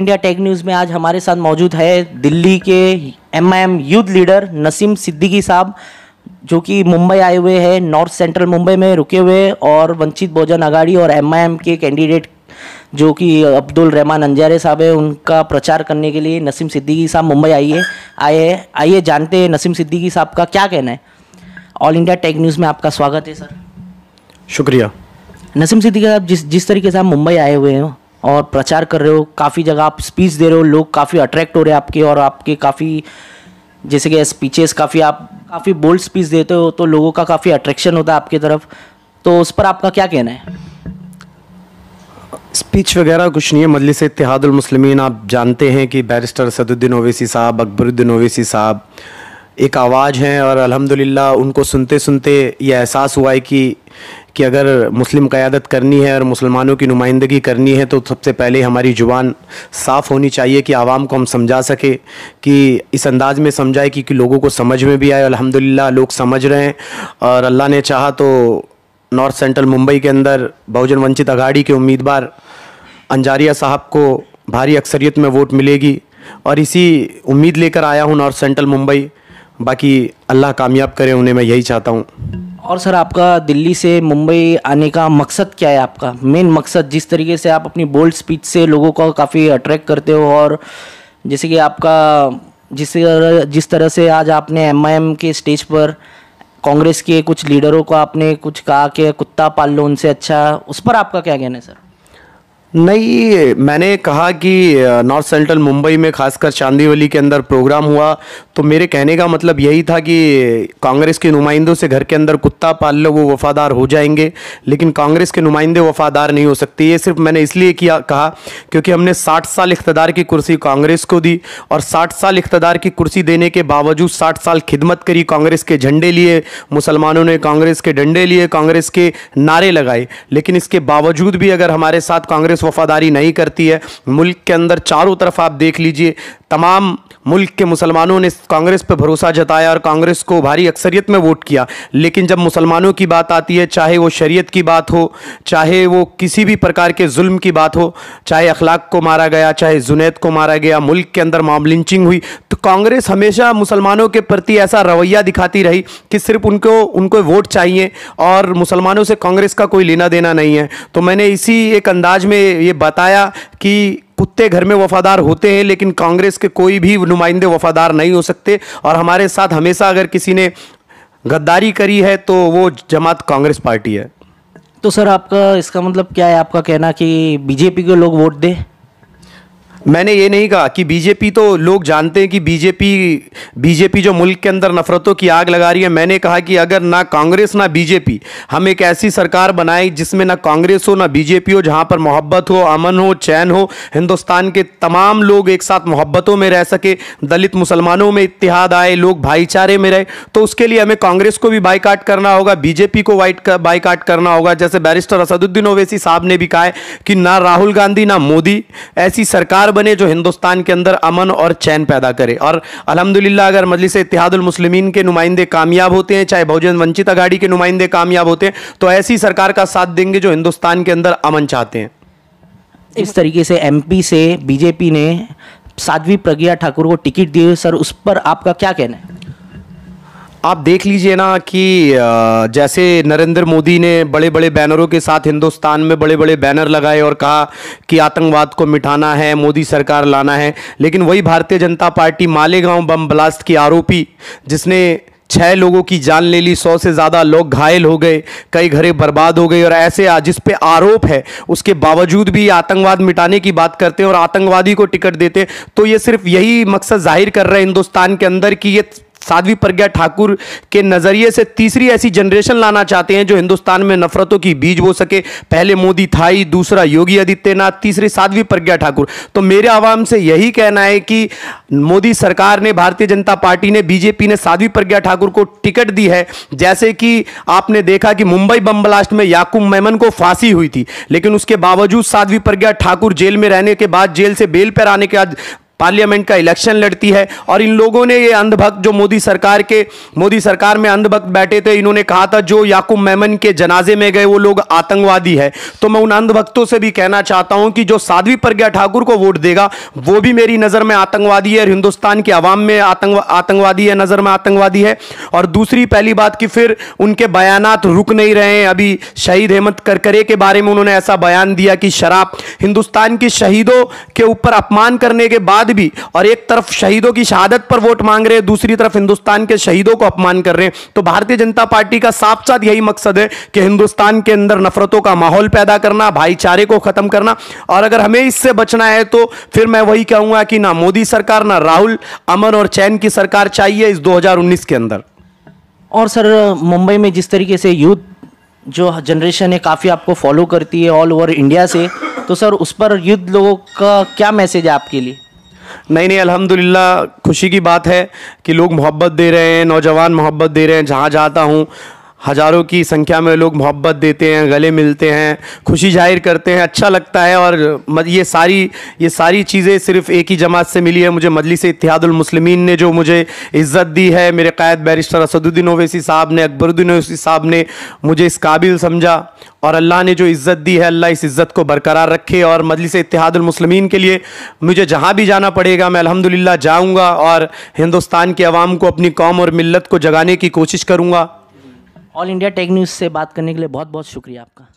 India tech news में आज हमारे साथ मौजूद है दिल्ली के M I M youth leader Naseem Siddiqui साहब जो कि मुंबई आए हुए हैं नॉर्थ सेंट्रल मुंबई में रुके हुए और वंचित बहुजन अगाड़ी और एम आई एम के कैंडिडेट जो कि अब्दुल रहमान अंजारे साहब है उनका प्रचार करने के लिए नसीम सिद्दीकी साहब मुंबई आइए आए हैं आइए जानते हैं नसीम सिद्दीकी साहब का क्या कहना है ऑल इंडिया टेक न्यूज़ में आपका स्वागत है सर शुक्रिया नसीम सिद्दीकी साहब जिस जिस तरीके से आप मुंबई आए हुए हैं और प्रचार कर रहे हो काफ़ी जगह आप स्पीच दे रहे हो लोग काफ़ी अट्रैक्ट हो रहे हैं आपके और आपके काफ़ी जैसे कि स्पीचेस काफ़ी आप काफ़ी बोल्ड स्पीच देते हो तो लोगों का काफ़ी अट्रैक्शन होता है आपकी तरफ तो उस पर आपका क्या कहना है स्पीच वगैरह कुछ नहीं है मजलिस इतिहादुलमसलमिन आप जानते हैं कि बैरिस्टर सदुद्दीन ओवैसी साहब अकबरुद्दीन ओवैसी साहब एक आवाज़ हैं और अलहमदिल्ला उनको सुनते सुनते ये एहसास हुआ है कि कि अगर मुस्लिम क़्यादत करनी है और मुसलमानों की नुमाइंदगी करनी है तो सबसे पहले हमारी ज़ुबान साफ़ होनी चाहिए कि आवाम को हम समझा सके कि इस अंदाज़ में समझाए कि, कि लोगों को समझ में भी आए अलहमदिल्ला लोग समझ रहे हैं और अल्लाह ने चाहा तो नॉर्थ सेंट्रल मुंबई के अंदर बहुजन वंचित आघाड़ी के उम्मीदवार अंजारिया साहब को भारी अक्सरियत में वोट मिलेगी और इसी उम्मीद लेकर आया हूँ नॉर्थ सेंट्रल मुंबई बाकी अल्लाह कामयाब करे उन्हें मैं यही चाहता हूँ और सर आपका दिल्ली से मुंबई आने का मकसद क्या है आपका मेन मकसद जिस तरीके से आप अपनी बोल्ड स्पीच से लोगों को काफ़ी अट्रैक्ट करते हो और जैसे कि आपका जिस जिस तरह से आज आपने एम के स्टेज पर कांग्रेस के कुछ लीडरों को आपने कुछ कहा कि कुत्ता पाल लो उनसे अच्छा उस पर आपका क्या कहना है सर नहीं मैंने कहा कि नॉर्थ सेंट्रल मुंबई में खासकर चांदीवली के अंदर प्रोग्राम हुआ तो मेरे कहने का मतलब यही था कि कांग्रेस के नुमाइंदों से घर के अंदर कुत्ता पाल लो वो वफादार हो जाएंगे लेकिन कांग्रेस के नुमाइंदे वफादार नहीं हो सकते ये सिर्फ मैंने इसलिए किया कहा क्योंकि हमने साठ साल इकतदार की कुर्सी कांग्रेस को दी और साठ साल इकतदार की कुर्सी देने के बावजूद साठ साल खिदमत करी कांग्रेस के झंडे लिए मुसलमानों ने कांग्रेस के डंडे लिए कांग्रेस के नारे लगाए लेकिन इसके बावजूद भी अगर हमारे साथ कांग्रेस वफादारी नहीं करती है मुल्क के अंदर चारों तरफ आप देख लीजिए तमाम मुल्क के मुसलमानों ने कांग्रेस पर भरोसा जताया और कांग्रेस को भारी अक्सरियत में वोट किया लेकिन जब मुसलमानों की बात आती है चाहे वो शरीयत की बात हो चाहे वो किसी भी प्रकार के जुल्म की बात हो चाहे अखलाक को मारा गया चाहे जुनेद को मारा गया मुल्क के अंदर मॉम लिंचिंग हुई तो कांग्रेस हमेशा मुसलमानों के प्रति ऐसा रवैया दिखाती रही कि सिर्फ उनको उनको वोट चाहिए और मुसलमानों से कांग्रेस का कोई लेना देना नहीं है तो मैंने इसी एक अंदाज में ये बताया कि कुत्ते घर में वफादार होते हैं लेकिन कांग्रेस के कोई भी नुमाइंदे वफादार नहीं हो सकते और हमारे साथ हमेशा अगर किसी ने गद्दारी करी है तो वो जमात कांग्रेस पार्टी है तो सर आपका इसका मतलब क्या है आपका कहना कि बीजेपी के लोग वोट दें मैंने ये नहीं कहा कि बीजेपी तो लोग जानते हैं कि बीजेपी बीजेपी जो मुल्क के अंदर नफरतों की आग लगा रही है मैंने कहा कि अगर ना कांग्रेस ना बीजेपी हम एक ऐसी सरकार बनाए जिसमें ना कांग्रेस हो ना बीजेपी हो जहाँ पर मोहब्बत हो अमन हो चैन हो हिंदुस्तान के तमाम लोग एक साथ मोहब्बतों में रह सके दलित मुसलमानों में इतिहाद आए लोग भाईचारे में रहे तो उसके लिए हमें कांग्रेस को भी बाईकाट करना होगा बीजेपी को वाइट बाईकाट करना होगा जैसे बैरिस्टर असदुद्दीन ओवैसी साहब ने भी कहा है कि ना राहुल गांधी ना मोदी ऐसी सरकार बने जो हिंदुस्तान के अंदर अमन और चैन पैदा करे और अलहमदिल्ला अगर मजलिस इतिहादुलमसलमिन के नुमाइंदे कामयाब होते हैं चाहे बहुजन वंचित अघाड़ी के नुमाइंदे कामयाब होते हैं तो ऐसी सरकार का साथ देंगे जो हिंदुस्तान के अंदर अमन चाहते हैं इस तरीके से एमपी से बीजेपी ने साध्वी प्रज्ञा ठाकुर को टिकट दिए सर उस पर आपका क्या कहना है आप देख लीजिए ना कि जैसे नरेंद्र मोदी ने बड़े बड़े बैनरों के साथ हिंदुस्तान में बड़े बड़े बैनर लगाए और कहा कि आतंकवाद को मिटाना है मोदी सरकार लाना है लेकिन वही भारतीय जनता पार्टी मालेगांव बम ब्लास्ट की आरोपी जिसने छः लोगों की जान ले ली सौ से ज़्यादा लोग घायल हो गए कई घरें बर्बाद हो गई और ऐसे जिस पे आरोप है उसके बावजूद भी आतंकवाद मिटाने की बात करते हैं और आतंकवादी को टिकट देते हैं तो ये सिर्फ यही मकसद जाहिर कर रहे हैं हिंदुस्तान के अंदर कि ये साध्वी प्रज्ञा ठाकुर के नज़रिए से तीसरी ऐसी जनरेशन लाना चाहते हैं जो हिंदुस्तान में नफरतों की बीज बो सके पहले मोदी था ही दूसरा योगी आदित्यनाथ तीसरी साध्वी प्रज्ञा ठाकुर तो मेरे आवाम से यही कहना है कि मोदी सरकार ने भारतीय जनता पार्टी ने बीजेपी ने साध्वी प्रज्ञा ठाकुर को टिकट दी है जैसे कि आपने देखा कि मुंबई बम ब्लास्ट में याकूब मेमन को फांसी हुई थी लेकिन उसके बावजूद साध्वी प्रज्ञा ठाकुर जेल में रहने के बाद जेल से बेल पर आने के बाद पार्लियामेंट का इलेक्शन लड़ती है और इन लोगों ने ये अंधभक्त जो मोदी सरकार के मोदी सरकार में अंधभक्त बैठे थे इन्होंने कहा था जो याकूब मेमन के जनाजे में गए वो लोग आतंकवादी है तो मैं उन अंधभक्तों से भी कहना चाहता हूँ कि जो साध्वी प्रज्ञा ठाकुर को वोट देगा वो भी मेरी नज़र में आतंकवादी है और हिंदुस्तान की आवाम में आतंक आतंकवादी है नज़र में आतंकवादी है और दूसरी पहली बात कि फिर उनके बयान रुक नहीं रहे हैं अभी शहीद हेमंत करकरे के बारे में उन्होंने ऐसा बयान दिया कि शराब हिंदुस्तान के शहीदों के ऊपर अपमान करने के बाद बाद भी और एक तरफ शहीदों की शहादत पर वोट मांग रहे हैं दूसरी तरफ हिंदुस्तान के शहीदों को अपमान कर रहे हैं तो भारतीय जनता पार्टी का साफ साथ यही मकसद है कि हिंदुस्तान के अंदर नफरतों का माहौल पैदा करना भाईचारे को खत्म करना और अगर हमें इससे बचना है तो फिर मैं वही कहूंगा कि ना मोदी सरकार ना राहुल अमन और चैन की सरकार चाहिए इस दो के अंदर और सर मुंबई में जिस तरीके से यूथ जो जनरेशन है काफ़ी आपको फॉलो करती है ऑल ओवर इंडिया से तो सर उस पर युद्ध लोगों का क्या मैसेज है आपके लिए नहीं नहीं अल्हम्दुलिल्लाह खुशी की बात है कि लोग मोहब्बत दे रहे हैं नौजवान मोहब्बत दे रहे हैं जहाँ जाता हूँ हज़ारों की संख्या में लोग मोहब्बत देते हैं गले मिलते हैं खुशी जाहिर करते हैं अच्छा लगता है और ये सारी ये सारी चीज़ें सिर्फ एक ही जमात से मिली है मुझे मजलिस इतिहादुलमसलमिन ने जो मुझे इज़्ज़त दी है मेरे क़ायद बैरिस्टर असदुद्दीन ओवैसी साहब ने अकबरुद्दीन ओवैसी साहब ने मुझे इस काबिल समझा और अल्लाह ने जो इज़्ज़त दी है अल्लाह इस इज़्ज़त को बरकरार रखे और मजलिस इतिहादुलमसलमिन के लिए मुझे जहाँ भी जाना पड़ेगा मैं अलहमदिल्ला जाऊँगा और हिंदुस्तान के आवाम को अपनी कौम और मिलत को जगाने की कोशिश करूँगा ऑल इंडिया टेक न्यूज़ से बात करने के लिए बहुत बहुत शुक्रिया आपका